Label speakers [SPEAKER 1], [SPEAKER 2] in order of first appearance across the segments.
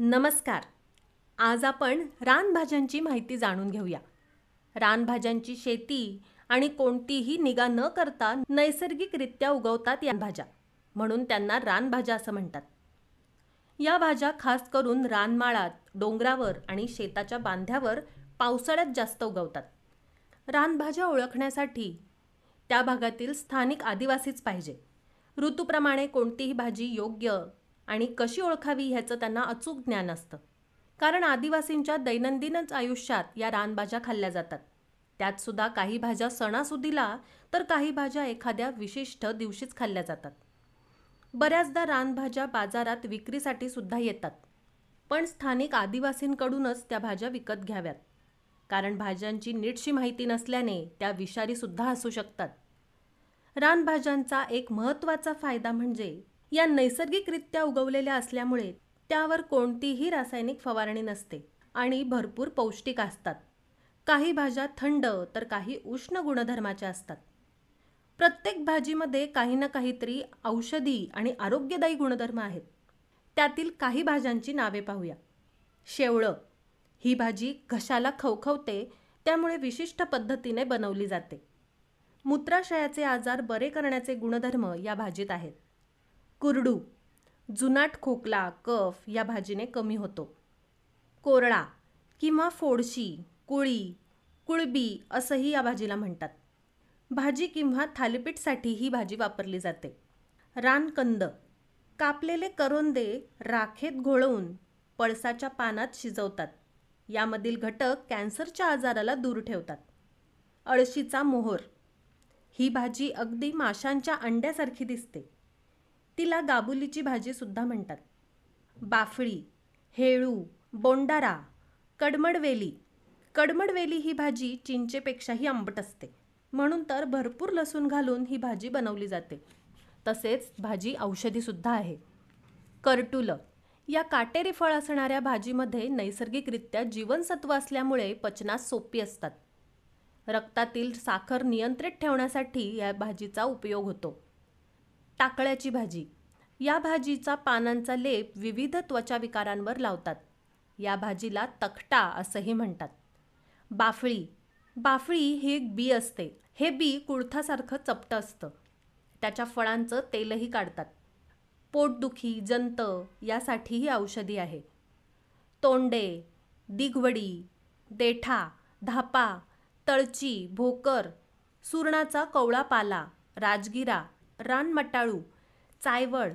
[SPEAKER 1] नमस्कार आज आपण रानभाज्यांची माहिती जाणून घेऊया रानभाज्यांची शेती आणि कोणतीही निगा न करता नैसर्गिकरित्या उगवतात या भाज्या म्हणून त्यांना रानभाज्या असं म्हणतात या भाज्या खास करून रानमाळात डोंगरावर आणि शेताच्या बांध्यावर पावसाळ्यात जास्त उगवतात रानभाज्या ओळखण्यासाठी त्या भागातील स्थानिक आदिवासीच पाहिजे ऋतूप्रमाणे कोणतीही भाजी योग्य आणि कशी ओळखावी ह्याचं त्यांना अचूक ज्ञान असतं कारण आदिवासींच्या दैनंदिनच आयुष्यात या रानभाज्या खाल्ल्या जातात त्यातसुद्धा काही भाज्या सणासुदीला तर काही भाज्या एखाद्या विशिष्ट दिवशीच खाल्ल्या जातात बऱ्याचदा रानभाज्या बाजारात विक्रीसाठी सुद्धा येतात पण स्थानिक आदिवासींकडूनच त्या भाज्या विकत घ्याव्यात कारण भाज्यांची नीटशी माहिती नसल्याने त्या विषारीसुद्धा असू शकतात रानभाज्यांचा एक महत्त्वाचा फायदा म्हणजे या नैसर्गिकरित्या उगवलेल्या असल्यामुळे त्यावर कोणतीही रासायनिक फवारणी नसते आणि भरपूर पौष्टिक असतात काही भाज्या थंड तर काही उष्ण गुणधर्माच्या असतात प्रत्येक भाजीमध्ये काही ना काहीतरी औषधी आणि आरोग्यदायी गुणधर्म आहेत त्यातील काही भाज्यांची नावे पाहूया शेवळं ही भाजी घशाला खवखवते त्यामुळे विशिष्ट पद्धतीने बनवली जाते मूत्राशयाचे आजार बरे करण्याचे गुणधर्म या भाजीत आहेत कुरडू जुनाट खोकला कफ या भाजीने कमी होतो कोरडा किंवा फोडशी कुळी कुळबी असंही या भाजीला म्हणतात भाजी किंवा थालीपीठसाठी ही भाजी वापरली जाते रानकंद कापलेले करोंदे राखेत घोळवून पळसाच्या पानात शिजवतात यामधील घटक कॅन्सरच्या आजाराला दूर ठेवतात अळशीचा मोहर ही भाजी अगदी माशांच्या अंड्यासारखी दिसते तिला गाबुलीची भाजीसुद्धा म्हणतात बाफळी हेळू बोंडारा कडमडवेली कडमडवेली ही भाजी चिंचेपेक्षाही आंबट असते म्हणून तर भरपूर लसूण घालून ही भाजी बनवली जाते तसेच भाजी औषधीसुद्धा आहे करटुलं या काटेरी फळ असणाऱ्या भाजीमध्ये नैसर्गिकरित्या जीवनसत्व असल्यामुळे पचनास सोपी असतात रक्तातील साखर नियंत्रित ठेवण्यासाठी या भाजीचा उपयोग होतो टाकळ्याची भाजी या भाजीचा पानांचा लेप विविध त्वचा विकारांवर लावतात या भाजीला तखटा असंही म्हणतात बाफळी बाफळी ही एक बी असते हे बी कुळथासारखं चपटं असतं त्याच्या फळांचं तेलही काढतात पोटदुखी जंत यासाठीही औषधी आहे तोंडे दिघवडी देठा धापा तळची भोकर सुरणाचा कवळा पाला राजगिरा रानमटाळू चायवड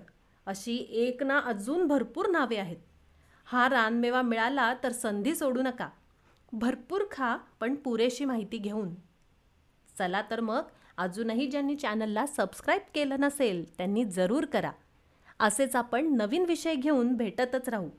[SPEAKER 1] अशी एक ना अजून भरपूर नावे आहेत हा रानमेवा मिळाला तर संधी सोडू नका भरपूर खा पण पुरेशी माहिती घेऊन चला तर मग अजूनही ज्यांनी चॅनलला सबस्क्राईब केलं नसेल त्यांनी जरूर करा असेच आपण नवीन विषय घेऊन भेटतच राहू